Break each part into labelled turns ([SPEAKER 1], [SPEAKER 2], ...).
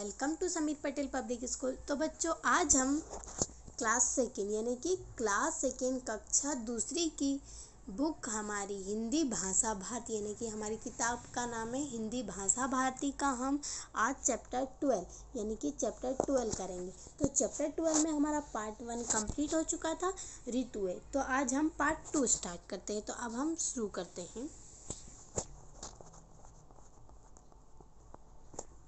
[SPEAKER 1] welcome to Sameer Patel public school तो बच्चों आज हम क्लास सेकेंड यानी कि क्लास सेकेंड कक्षा दूसरी की बुक हमारी हिंदी भाषा भारती यानी कि हमारी किताब का नाम है हिंदी भाषा भारती का हम आज चैप्टर ट्वेल्व यानी कि चैप्टर ट्वेल्व करेंगे तो चैप्टर ट्वेल्व में हमारा पार्ट वन कंप्लीट हो चुका था ऋतु तो आज हम पार्ट टू स्टार्ट करते हैं तो अब हम शुरू करते हैं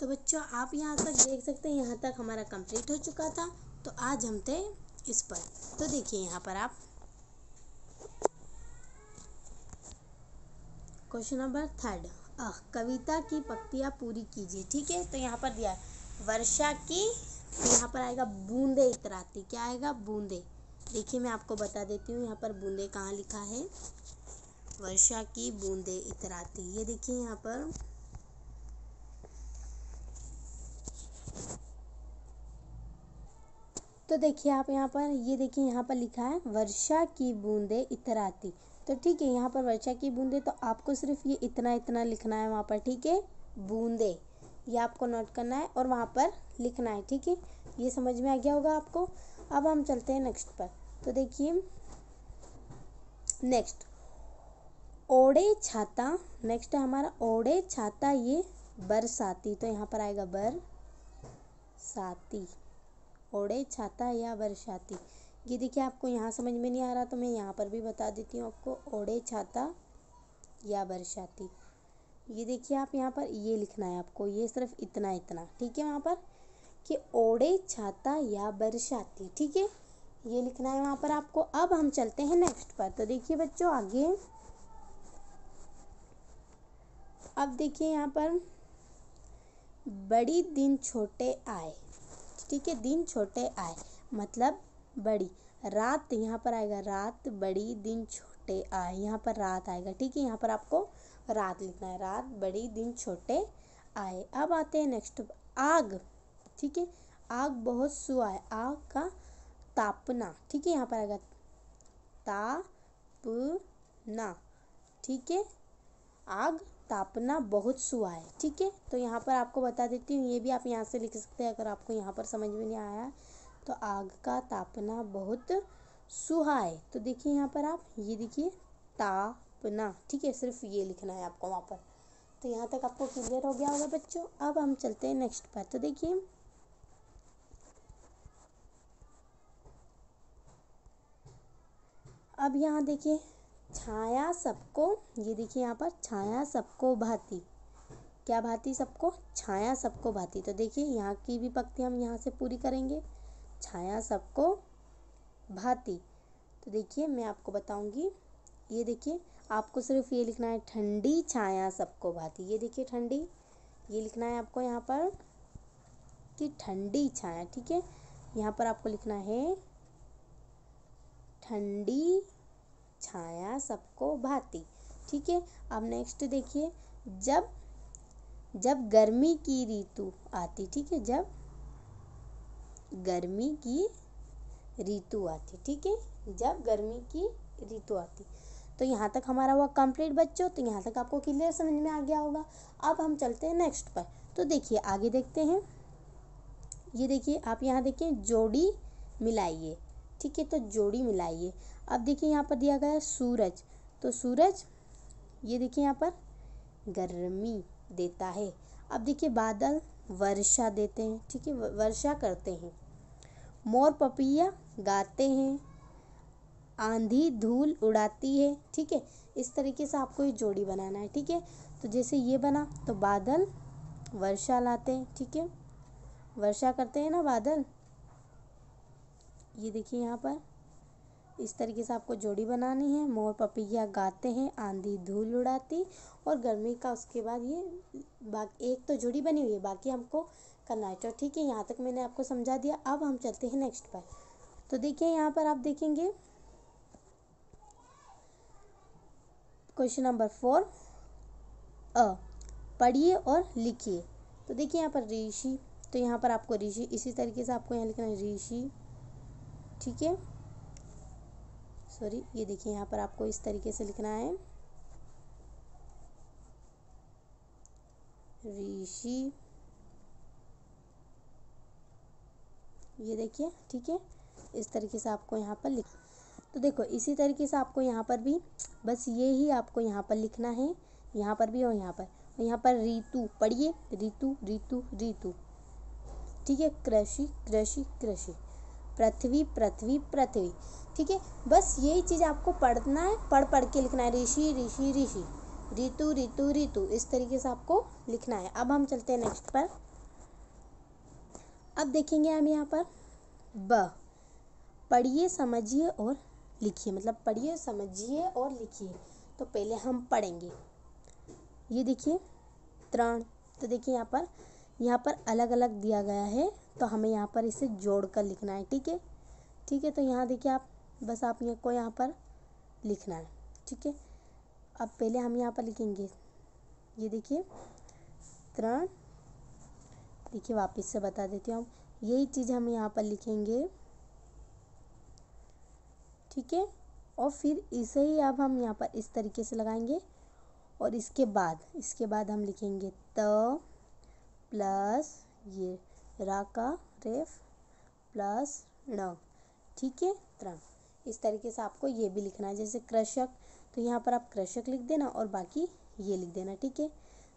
[SPEAKER 1] तो बच्चों आप यहाँ तक देख सकते हैं यहाँ तक हमारा कंप्लीट हो चुका था तो आज हम थे इस पर तो देखिए यहाँ पर आप क्वेश्चन नंबर थर्ड अह कविता की पक्तियाँ पूरी कीजिए ठीक है तो यहाँ पर दिया वर्षा की तो यहाँ पर आएगा बूंदे इतराती क्या आएगा बूंदे देखिए मैं आपको बता देती हूँ यहाँ पर बूंदे कहाँ लिखा है वर्षा की बूंदे इतराती ये देखिए यहाँ पर तो देखिए आप यहाँ पर ये देखिए यहाँ पर लिखा है वर्षा की बूंदे इतराती तो ठीक है यहाँ पर वर्षा की बूंदे तो आपको सिर्फ ये इतना इतना लिखना है वहाँ पर ठीक है बूंदे ये आपको नोट करना है और वहाँ पर लिखना है ठीक है ये समझ में आ गया होगा आपको अब हम चलते हैं नेक्स्ट पर तो देखिए नेक्स्ट ओड़े छाता नेक्स्ट है हमारा ओड़े छाता ये बरसाती तो यहाँ पर आएगा बर साती ओढ़े छाता या बरसाती ये देखिए आपको यहाँ समझ में नहीं आ रहा तो मैं यहाँ पर भी बता देती हूँ आपको ओढ़े छाता या बरसाती ये देखिए आप यहाँ पर ये लिखना है आपको ये सिर्फ इतना इतना ठीक है वहाँ पर कि ओढ़े छाता या बरसाती ठीक है ये लिखना है वहाँ पर आपको अब हम चलते हैं नेक्स्ट पर तो देखिए बच्चों आगे अब देखिए यहाँ पर बड़ी दिन छोटे आए षष्ठी के दिन छोटे आए मतलब बड़ी रात यहाँ पर आएगा रात बड़ी दिन छोटे आए यहाँ पर रात आएगा ठीक है यहाँ पर आपको रात लिखना है रात बड़ी दिन छोटे आए अब आते हैं नेक्स्ट आग ठीक है आग बहुत सुहा है आग का तापना ठीक है यहाँ पर आएगा तापना ठीक है आग तापना बहुत सुहा है ठीक है तो यहाँ पर आपको बता देती हूँ ये भी आप यहाँ से लिख सकते हैं अगर आपको यहाँ पर समझ में नहीं आया तो आग का तापना बहुत सुहा है तो देखिए यहाँ पर आप ये देखिए तापना ठीक है सिर्फ ये लिखना है आपको वहाँ पर तो यहाँ तक आपको क्लियर हो गया होगा बच्चों अब हम चलते हैं नेक्स्ट पर तो देखिए अब यहाँ देखिए छाया सबको ये देखिए यहाँ पर छाया सबको भाती क्या भाती सबको छाया सबको भाती तो देखिए यहाँ की भी पक्ति हम यहाँ से पूरी करेंगे छाया सबको भाती तो देखिए मैं आपको बताऊंगी ये देखिए आपको सिर्फ ये लिखना है ठंडी छाया सबको भाती ये देखिए ठंडी ये लिखना है आपको यहाँ पर कि ठंडी छाया ठीक है यहाँ पर आपको लिखना है ठंडी छाया सबको भाती ठीक है अब नेक्स्ट देखिए जब जब गर्मी की ऋतु आती ठीक है जब गर्मी की ऋतु आती ठीक है जब गर्मी की ऋतु आती तो यहाँ तक हमारा हुआ कंप्लीट बच्चों तो यहाँ तक आपको क्लियर समझ में आ गया होगा अब हम चलते हैं नेक्स्ट पर तो देखिए आगे देखते हैं ये देखिए आप यहाँ देखिए जोड़ी मिलाइए ठीक है तो जोड़ी मिलाइए अब देखिए यहाँ पर दिया गया सूरज तो सूरज ये देखिए यहाँ पर गर्मी देता है अब देखिए बादल वर्षा देते हैं ठीक है वर्षा करते हैं मोर पपिया गाते हैं आंधी धूल उड़ाती है ठीक है इस तरीके से आपको ये जोड़ी बनाना है ठीक है तो जैसे ये बना तो बादल वर्षा लाते हैं ठीक है वर्षा करते हैं ना बादल ये देखिए यहाँ पर इस तरीके से आपको जोड़ी बनानी है मोर पपैया गाते हैं आंधी धूल उड़ाती और गर्मी का उसके बाद ये बाकी एक तो जोड़ी बनी हुई है बाकी हमको करना है तो ठीक है यहाँ तक मैंने आपको समझा दिया अब हम चलते हैं नेक्स्ट पर तो देखिए यहाँ पर आप देखेंगे क्वेश्चन नंबर फोर अ पढ़िए और लिखिए तो देखिए यहाँ पर ऋषि तो यहाँ पर आपको ऋषि इसी तरीके से आपको यहाँ लिखना है ऋषि ठीक है सॉरी ये देखिए यहाँ पर आपको इस तरीके से लिखना है ऋषि ये देखिए ठीक है इस तरीके से आपको यहाँ पर लिख तो देखो इसी तरीके से आपको यहाँ पर भी बस ये ही आपको यहाँ पर लिखना है यहाँ पर भी और यहाँ पर यहाँ पर ऋतु पढ़िए ऋतु ऋतु ऋतु ठीक है कृषि कृषि कृषि पृथ्वी पृथ्वी पृथ्वी ठीक है बस यही चीज़ आपको पढ़ना है पढ़ पढ़ के लिखना है ऋषि ऋषि ऋषि ऋतु ऋतु ऋतु इस तरीके से आपको लिखना है अब हम चलते हैं नेक्स्ट पर अब देखेंगे हम यहाँ पर ब पढ़िए समझिए और लिखिए मतलब पढ़िए समझिए और लिखिए तो पहले हम पढ़ेंगे ये देखिए त्रण तो देखिए यहाँ पर यहाँ पर अलग अलग दिया गया है तो हमें यहाँ पर इसे जोड़ कर लिखना है ठीक है ठीक है तो यहाँ देखिए आप बस आप ये को यहाँ पर लिखना है ठीक है अब पहले हम यहाँ पर लिखेंगे ये देखिए त्रण देखिए वापस से बता देती हूँ यही चीज़ हम यहाँ पर लिखेंगे ठीक है और फिर इसे ही अब हम यहाँ पर इस तरीके से लगाएंगे और इसके बाद इसके बाद हम लिखेंगे त प्लस ये राका रेफ प्लस ण ठीक है त्र इस तरीके से आपको ये भी लिखना है जैसे कृषक तो यहाँ पर आप कृषक लिख देना और बाकी ये लिख देना ठीक है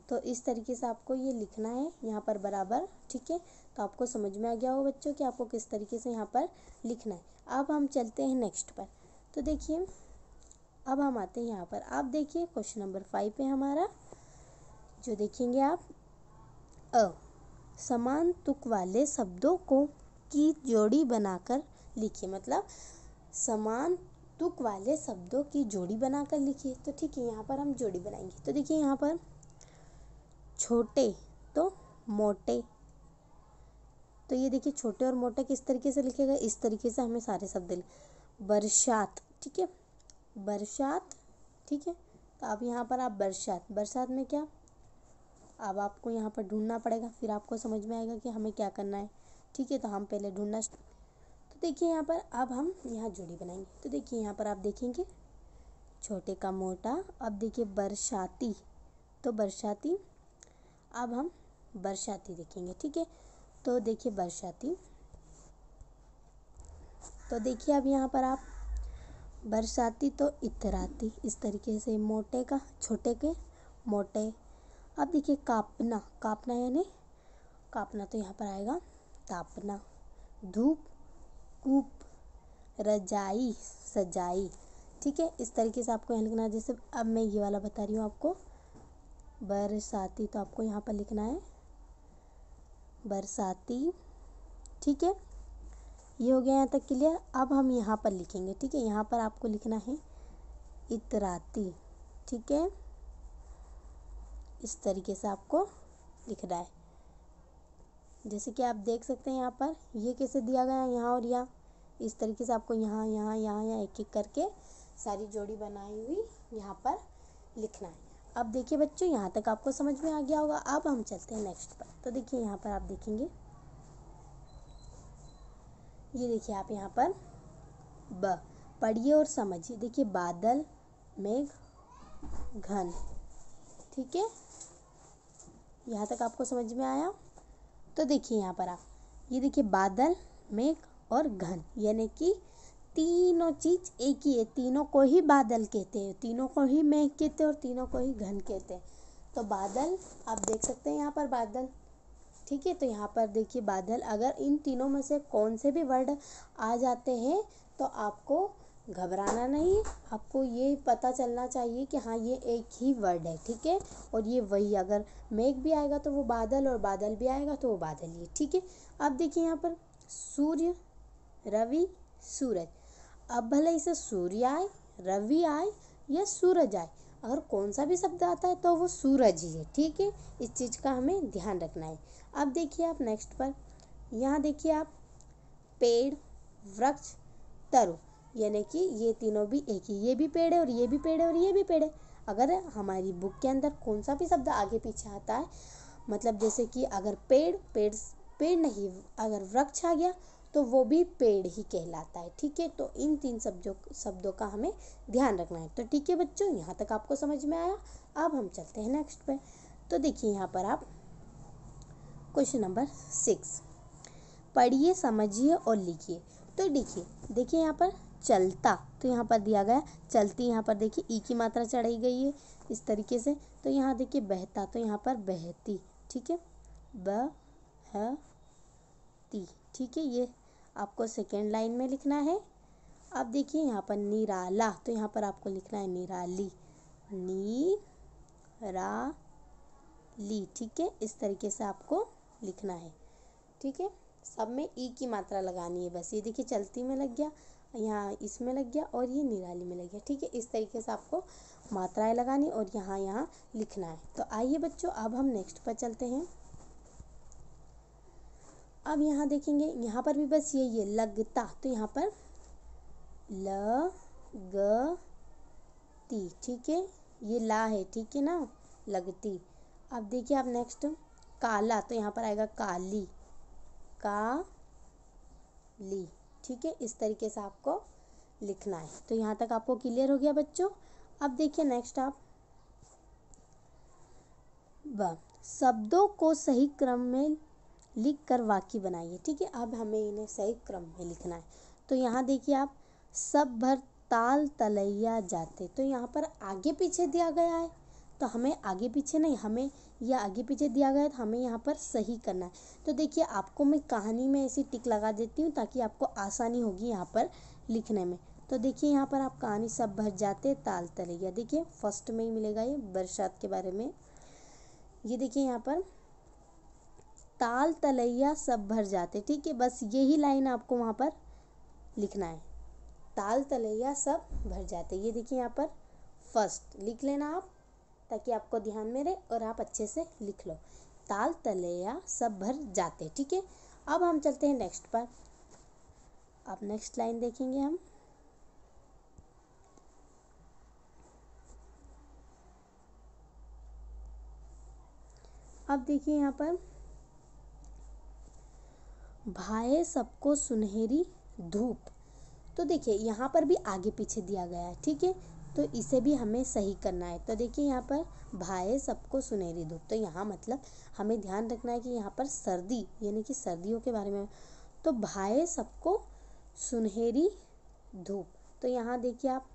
[SPEAKER 1] तो इस तरीके से आपको ये लिखना है यहाँ पर बराबर ठीक है तो आपको समझ में आ गया हो बच्चों कि आपको किस तरीके से यहाँ पर लिखना है अब हम चलते हैं नेक्स्ट पर तो देखिए अब हम आते हैं यहाँ पर आप देखिए क्वेश्चन नंबर फाइव पे हमारा जो देखेंगे आप अ समान तुक वाले शब्दों को की जोड़ी बनाकर लिखिए मतलब समान तुक वाले शब्दों की जोड़ी बनाकर लिखिए तो ठीक है यहाँ पर हम जोड़ी बनाएंगे तो देखिए यहाँ पर छोटे तो मोटे तो ये देखिए छोटे और मोटे किस तरीके से लिखेगा इस तरीके से हमें सारे शब्द बरसात ठीक है बरसात ठीक है तो अब यहाँ पर आप बरसात बरसात में क्या अब आपको यहाँ पर ढूंढना पड़ेगा फिर आपको समझ में आएगा कि हमें क्या करना है ठीक है तो हम पहले ढूंढना तो देखिए यहाँ पर अब हम यहाँ जोड़ी बनाएंगे तो देखिए यहाँ पर आप देखेंगे छोटे का मोटा अब देखिए बरसाती तो बरसाती अब हम बरसाती देखेंगे ठीक है तो देखिए बरसाती तो देखिए अब यहाँ पर आप बरसाती तो इतराती इस तरीके से मोटे का छोटे के मोटे अब देखिए कापना कापना यानी कापना तो यहाँ पर आएगा तापना धूप कूप रजाई सजाई ठीक है इस तरीके से आपको यहाँ लिखना है जैसे अब मैं ये वाला बता रही हूँ आपको बरसाती तो आपको यहाँ पर लिखना है बरसाती ठीक है ये हो गया यहाँ तक क्लियर अब हम यहाँ पर लिखेंगे ठीक है यहाँ पर आपको लिखना है इतराती ठीक है इस तरीके से आपको लिखना है जैसे कि आप देख सकते हैं यहाँ पर ये कैसे दिया गया है यहाँ और यहाँ इस तरीके से आपको यहाँ यहाँ यहाँ यहाँ एक एक करके सारी जोड़ी बनाई हुई यहाँ पर लिखना है अब देखिए बच्चों यहाँ तक आपको समझ में आ गया होगा अब हम चलते हैं नेक्स्ट पर तो देखिए यहाँ पर आप देखेंगे ये देखिए आप यहाँ पर ब पढ़िए और समझिए देखिए बादल मेघ घन ठीक है यहाँ तक आपको समझ में आया तो देखिए यहाँ पर आप ये देखिए बादल मेघ और घन यानी कि तीनों चीज एक ही है तीनों को ही बादल कहते हैं तीनों को ही मेघ कहते हैं और तीनों को ही घन कहते हैं तो बादल आप देख सकते हैं यहाँ पर बादल ठीक है तो यहाँ पर देखिए बादल अगर इन तीनों में से कौन से भी वर्ड आ जाते हैं तो आपको घबराना नहीं आपको ये पता चलना चाहिए कि हाँ ये एक ही वर्ड है ठीक है और ये वही अगर मेघ भी आएगा तो वो बादल और बादल भी आएगा तो वो बादल ही ठीक है अब देखिए यहाँ पर सूर्य रवि सूरज अब भले इसे सूर्य आए रवि आए या सूरज आए अगर कौन सा भी शब्द आता है तो वो सूरज ही है ठीक है इस चीज़ का हमें ध्यान रखना है अब देखिए आप नेक्स्ट पर यहाँ देखिए आप पेड़ वृक्ष तरु यानी कि ये तीनों भी एक ही ये भी पेड़ है और ये भी पेड़ है और ये भी पेड़ है अगर हमारी बुक के अंदर कौन सा भी शब्द आगे पीछे आता है मतलब जैसे कि अगर पेड़ पेड़ पेड़ नहीं अगर वृक्ष आ गया तो वो भी पेड़ ही कहलाता है ठीक है तो इन तीन शब्दों शब्दों का हमें ध्यान रखना है तो ठीक है बच्चों यहाँ तक आपको समझ में आया अब हम चलते हैं नेक्स्ट पे तो देखिए यहाँ पर आप क्वेश्चन नंबर सिक्स पढ़िए समझिए और लिखिए तो देखिए देखिए यहाँ पर चलता तो यहाँ पर दिया गया चलती यहाँ पर देखिए ई की मात्रा चढ़ाई गई है इस तरीके से तो यहाँ देखिए बहता तो यहाँ पर बहती ठीक है ब ह ती ठीक है ये आपको सेकेंड लाइन में लिखना है अब देखिए यहाँ पर निराला तो यहाँ पर आपको लिखना है निराली नी रा ली ठीक है इस तरीके से आपको लिखना है ठीक है सब में ई की मात्रा लगानी है बस ये देखिए चलती में लग गया यहाँ इसमें लग गया और ये निराली में लग गया ठीक है इस तरीके से आपको मात्राएं लगानी और यहाँ यहाँ लिखना है तो आइए बच्चों अब हम नेक्स्ट पर चलते हैं अब यहाँ देखेंगे यहाँ पर भी बस यही है लगता तो यहाँ पर ल ग ती ठीक है ये ला है ठीक है ना लगती अब देखिए आप नेक्स्ट काला तो यहाँ पर आएगा काली का ली ठीक है इस तरीके से आपको लिखना है तो यहाँ तक आपको क्लियर हो गया बच्चों अब देखिए नेक्स्ट आप ब शब्दों को सही क्रम में लिख कर वाक्य बनाइए ठीक है अब हमें इन्हें सही क्रम में लिखना है तो यहाँ देखिए आप सब भर ताल तलैया जाते तो यहाँ पर आगे पीछे दिया गया है तो हमें आगे पीछे नहीं हमें यह आगे पीछे दिया गया तो हमें यहाँ पर सही करना है तो देखिए आपको मैं कहानी में ऐसी टिक लगा देती हूँ ताकि आपको आसानी होगी यहाँ पर लिखने में तो देखिए यहाँ पर आप कहानी सब भर जाते ताल तले या देखिए फर्स्ट में ही मिलेगा ये बरसात के बारे में ये देखिए यहाँ पर ताल तलैया सब भर जाते ठीक है बस यही लाइन आपको वहाँ पर लिखना है ताल तलैया सब भर जाते ये देखिए यहाँ पर फर्स्ट लिख लेना आप ताकि आपको ध्यान में रहे और आप अच्छे से लिख लो ताल या सब भर जाते ठीक है अब हम चलते हैं नेक्स्ट पर अब नेक्स्ट लाइन देखेंगे हम अब देखिए यहाँ पर भाए सबको सुनहरी धूप तो देखिए यहाँ पर भी आगे पीछे दिया गया है ठीक है तो इसे भी हमें सही करना है तो देखिए यहाँ पर भाए सबको सुनहरी धूप तो यहाँ मतलब हमें ध्यान रखना है कि यहाँ पर सर्दी यानी कि सर्दियों के बारे में तो भाए सबको सुनहरी धूप तो यहाँ देखिए आप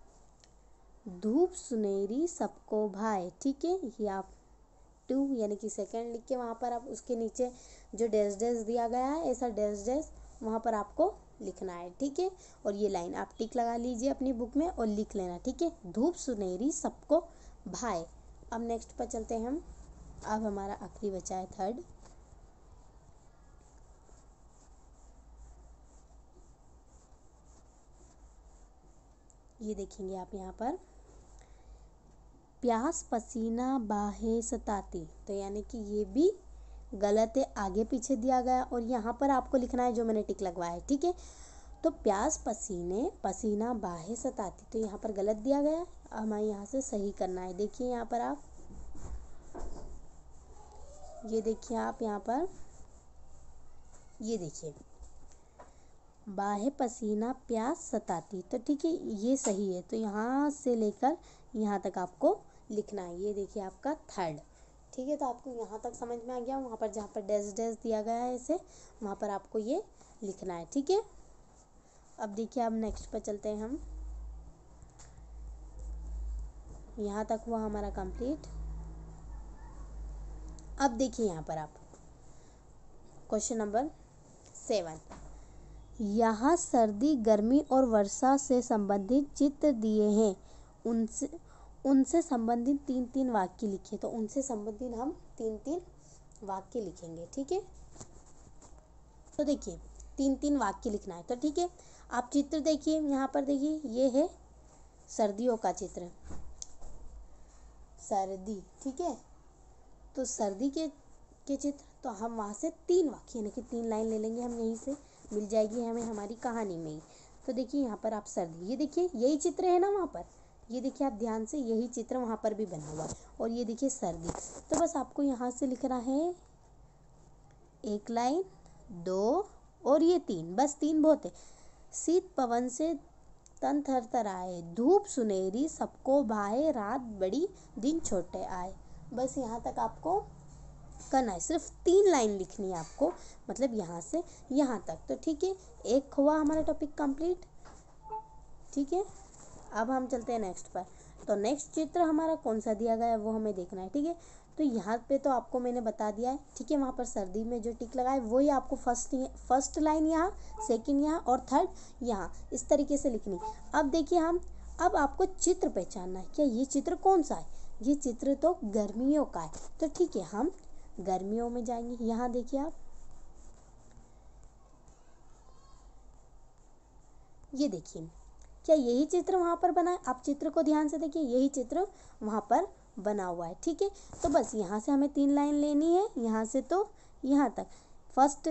[SPEAKER 1] धूप सुनहरी सबको भाए ठीक है ये आप टू यानी कि सेकंड लिख के वहाँ पर आप उसके नीचे जो डैश डैश दिया गया है ऐसा डैश डैश वहाँ पर आपको लिखना है ठीक है और ये लाइन आप टिक लगा लीजिए अपनी बुक में और लिख लेना ठीक है धूप सुनहरी सबको भाए अब नेक्स्ट पर चलते हैं हम अब हमारा आखिरी बचा है थर्ड ये देखेंगे आप यहाँ पर प्यास पसीना बाहे सताती तो यानी कि ये भी गलत है आगे पीछे दिया गया और यहाँ पर आपको लिखना है जो मैंने टिक लगवाया है ठीक है तो प्यास पसीने पसीना बाहे सताती तो यहाँ पर गलत दिया गया हमें यहाँ से सही करना है देखिए यहाँ पर आप ये देखिए आप यहाँ पर ये देखिए बाहे पसीना प्यास सताती तो ठीक है ये सही है तो यहाँ से लेकर यहाँ तक आपको लिखना है ये देखिए आपका थर्ड ठीक है तो आपको यहाँ तक समझ में आ गया वहाँ पर जहाँ पर डैश डैश दिया गया है इसे वहाँ पर आपको ये लिखना है ठीक है अब देखिए अब नेक्स्ट पर चलते हैं हम यहाँ तक हुआ हमारा कंप्लीट अब देखिए यहाँ पर आप क्वेश्चन नंबर सेवन यहाँ सर्दी गर्मी और वर्षा से संबंधित चित्र दिए हैं उनसे उनसे संबंधित तीन तीन वाक्य लिखिए तो उनसे संबंधित हम तीन तीन वाक्य लिखेंगे ठीक है तो देखिए तीन तीन वाक्य लिखना है तो ठीक है आप चित्र देखिए यहाँ पर देखिए ये है सर्दियों का चित्र सर्दी ठीक है तो सर्दी के के चित्र तो हम वहाँ से तीन वाक्य यानी कि तीन लाइन ले लेंगे हम यहीं से मिल जाएगी हमें हमारी कहानी में ही तो देखिए यहाँ पर आप सर्दी ये देखिए यही चित्र है ना वहाँ पर ये देखिए आप ध्यान से यही चित्र वहाँ पर भी बना हुआ है और ये देखिए सर्दी तो बस आपको यहाँ से लिखना है एक लाइन दो और ये तीन बस तीन बहुत है शीत पवन से तन थर थर आए धूप सुनहरी सबको भाए रात बड़ी दिन छोटे आए बस यहाँ तक आपको करना है सिर्फ तीन लाइन लिखनी है आपको मतलब यहाँ से यहाँ तक तो ठीक है एक हुआ हमारा टॉपिक कंप्लीट ठीक है अब हम चलते हैं नेक्स्ट पर तो नेक्स्ट चित्र हमारा कौन सा दिया गया है वो हमें देखना है ठीक है तो यहाँ पे तो आपको मैंने बता दिया है ठीक है वहाँ पर सर्दी में जो टिक लगा है वही आपको फर्स्ट फर्स्ट लाइन यहाँ सेकंड यहाँ और थर्ड यहाँ इस तरीके से लिखनी अब देखिए हम अब आपको चित्र पहचानना है क्या ये चित्र कौन सा है ये चित्र तो गर्मियों का है तो ठीक है हम गर्मियों में जाएंगे यहाँ देखिए आप ये देखिए क्या यही चित्र वहाँ पर बना है आप चित्र को ध्यान से देखिए यही चित्र वहाँ पर बना हुआ है ठीक है तो बस यहाँ से हमें तीन लाइन लेनी है यहाँ से तो यहाँ तक फर्स्ट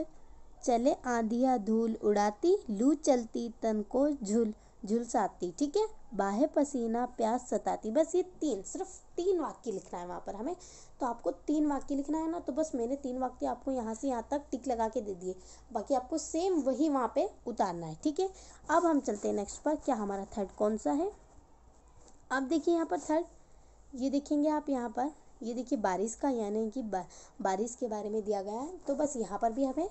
[SPEAKER 1] चले आंधिया धूल उड़ाती लू चलती तन को झूल झुलसाती ठीक है बाहे पसीना प्यास सताती बस ये तीन सिर्फ तीन वाक्य लिखना है वहाँ पर हमें तो आपको तीन वाक्य लिखना है ना तो बस मैंने तीन वाक्य आपको यहाँ से यहाँ तक टिक लगा के दे दिए बाकी आपको सेम वही वहाँ पे उतारना है ठीक है अब हम चलते हैं नेक्स्ट पर क्या हमारा थर्ड कौन सा है अब देखिए यहाँ पर थर्ड ये देखेंगे आप यहाँ पर ये देखिए बारिश का यानी कि बारिश के बारे में दिया गया है तो बस यहाँ पर भी हमें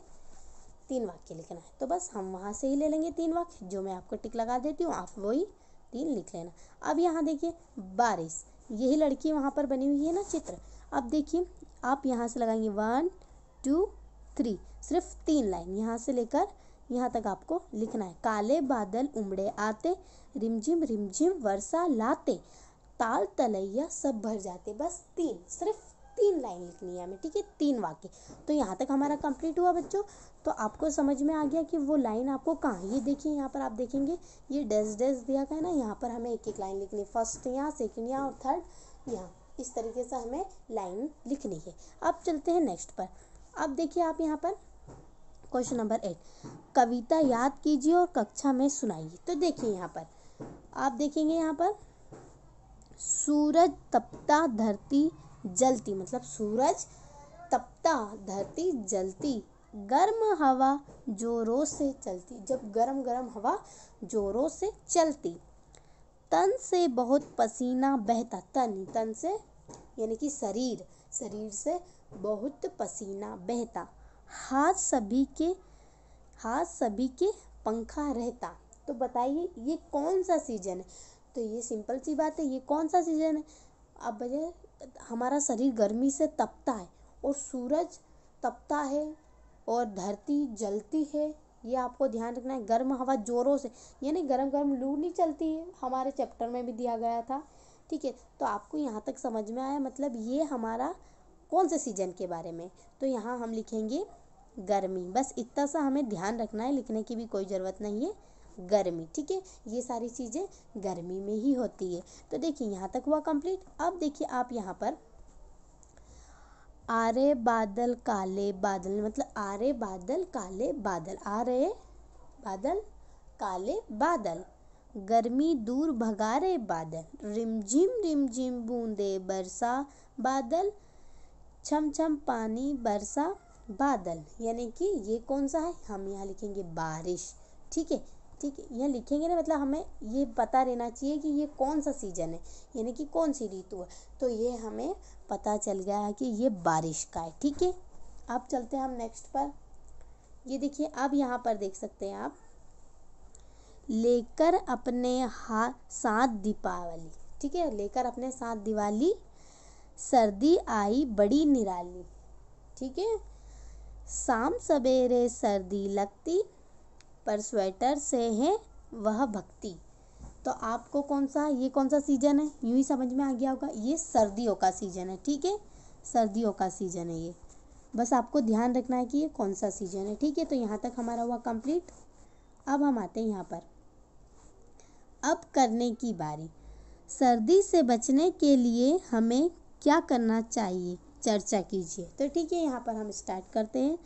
[SPEAKER 1] तीन वाक्य लिखना है तो बस हम वहाँ से ही ले लेंगे तीन वाक्य जो मैं आपको टिक लगा देती हूँ आप वही तीन लिख लेना अब यहाँ देखिए बारिश यही लड़की वहाँ पर बनी हुई है ना चित्र अब देखिए आप यहाँ से लगाएंगे वन टू थ्री सिर्फ तीन लाइन यहाँ से लेकर यहाँ तक आपको लिखना है काले बादल उमड़े आते रिमझिम रिमझिम वर्षा लाते ताल तलैया सब भर जाते बस तीन सिर्फ तीन लाइन लिखनी है हमें ठीक है तीन वाक्य तो यहाँ तक हमारा कंप्लीट हुआ बच्चों तो आपको समझ में आ गया कि वो लाइन आपको कहाँ ये देखिए यहाँ पर आप देखेंगे ये डैश डैश दिया गया ना यहाँ पर हमें एक एक लाइन लिखनी है फर्स्ट यहाँ सेकेंड यहाँ और थर्ड यहाँ इस तरीके से हमें लाइन लिखनी है अब चलते हैं नेक्स्ट पर अब देखिए आप यहाँ पर क्वेश्चन नंबर एट कविता याद कीजिए और कक्षा में सुनाइए तो देखिए यहाँ पर आप देखेंगे यहाँ पर सूरज तपता धरती जलती मतलब सूरज तपता धरती जलती गर्म हवा जोरों से चलती जब गर्म गर्म हवा जोरों से चलती तन से बहुत पसीना बहता तन तन से यानी कि शरीर शरीर से बहुत पसीना बहता हाथ सभी के हाथ सभी के पंखा रहता तो बताइए ये कौन सा सीजन है तो ये सिंपल सी बात है ये कौन सा सीजन है अब वजह हमारा शरीर गर्मी से तपता है और सूरज तपता है और धरती जलती है ये आपको ध्यान रखना है गर्म हवा जोरों से यानी गर्म गर्म लू नहीं चलती है हमारे चैप्टर में भी दिया गया था ठीक है तो आपको यहाँ तक समझ में आया मतलब ये हमारा कौन से सीजन के बारे में तो यहाँ हम लिखेंगे गर्मी बस इतना सा हमें ध्यान रखना है लिखने की भी कोई ज़रूरत नहीं है गर्मी ठीक है ये सारी चीज़ें गर्मी में ही होती है तो देखिए यहाँ तक हुआ कंप्लीट अब देखिए आप यहाँ पर आरे बादल काले बादल मतलब आरे बादल काले बादल आ रहे बादल काले बादल गर्मी दूर भगा रे बादल रिमझिम रिमझिम बूंदे बरसा बादल छम छम पानी बरसा बादल यानी कि ये कौन सा है हम यहाँ लिखेंगे बारिश ठीक है ठीक है यह लिखेंगे ना मतलब हमें ये पता रहना चाहिए कि ये कौन सा सीज़न है यानी कि कौन सी ऋतु है तो ये हमें पता चल गया है कि ये बारिश का है ठीक है अब चलते हैं हम नेक्स्ट पर ये देखिए अब यहाँ पर देख सकते हैं आप लेकर अपने हाथ साथ दीपावली ठीक है लेकर अपने साथ दिवाली सर्दी आई बड़ी निराली ठीक है शाम सवेरे सर्दी लगती पर स्वेटर से है वह भक्ति तो आपको कौन सा ये कौन सा सीज़न है यूँ ही समझ में आ गया होगा ये सर्दियों का सीज़न है ठीक है सर्दियों का सीज़न है ये बस आपको ध्यान रखना है कि ये कौन सा सीज़न है ठीक है तो यहाँ तक हमारा हुआ कंप्लीट अब हम आते हैं यहाँ पर अब करने की बारी सर्दी से बचने के लिए हमें क्या करना चाहिए चर्चा कीजिए तो ठीक है यहाँ पर हम स्टार्ट करते हैं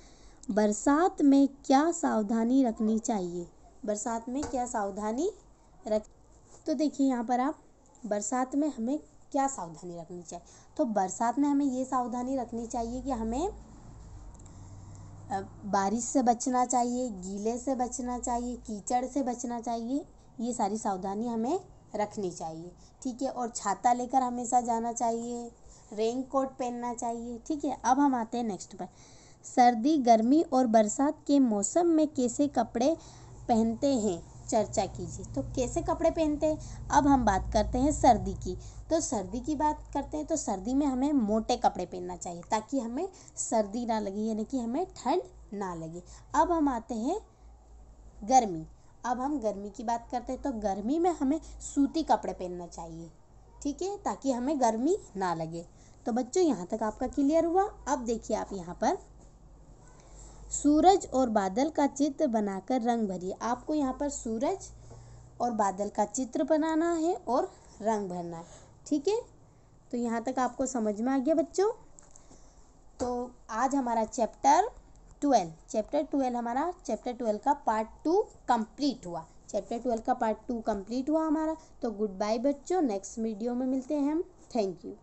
[SPEAKER 1] बरसात में क्या सावधानी रखनी चाहिए बरसात में क्या सावधानी रख तो देखिए यहाँ पर आप बरसात में हमें क्या सावधानी रखनी चाहिए तो बरसात में हमें ये सावधानी रखनी चाहिए कि हमें बारिश से बचना चाहिए गीले से बचना चाहिए कीचड़ से बचना चाहिए ये सारी सावधानी हमें रखनी चाहिए ठीक है और छाता लेकर हमेशा जाना चाहिए रेन कोट पहनना चाहिए ठीक है अब हम आते हैं नेक्स्ट पर सर्दी गर्मी और बरसात के मौसम में कैसे कपड़े पहनते हैं चर्चा कीजिए तो कैसे कपड़े पहनते हैं अब हम बात करते हैं सर्दी की तो सर्दी की बात करते हैं तो सर्दी में हमें मोटे कपड़े पहनना चाहिए ताकि हमें सर्दी ना लगे यानी कि हमें ठंड ना लगे अब हम आते हैं गर्मी अब हम गर्मी की बात करते हैं तो गर्मी में हमें सूती कपड़े पहनना चाहिए ठीक है ताकि हमें गर्मी ना लगे तो बच्चों यहाँ तक आपका क्लियर हुआ अब देखिए आप यहाँ पर सूरज और बादल का चित्र बनाकर रंग भरिए आपको यहाँ पर सूरज और बादल का चित्र बनाना है और रंग भरना है ठीक है तो यहाँ तक आपको समझ में आ गया बच्चों तो आज हमारा चैप्टर ट्वेल्व चैप्टर ट्वेल्व हमारा चैप्टर ट्वेल्व का पार्ट टू कंप्लीट हुआ चैप्टर ट्वेल्व का पार्ट टू कंप्लीट हुआ हमारा तो गुड बाय बच्चों नेक्स्ट वीडियो में मिलते हैं हम थैंक यू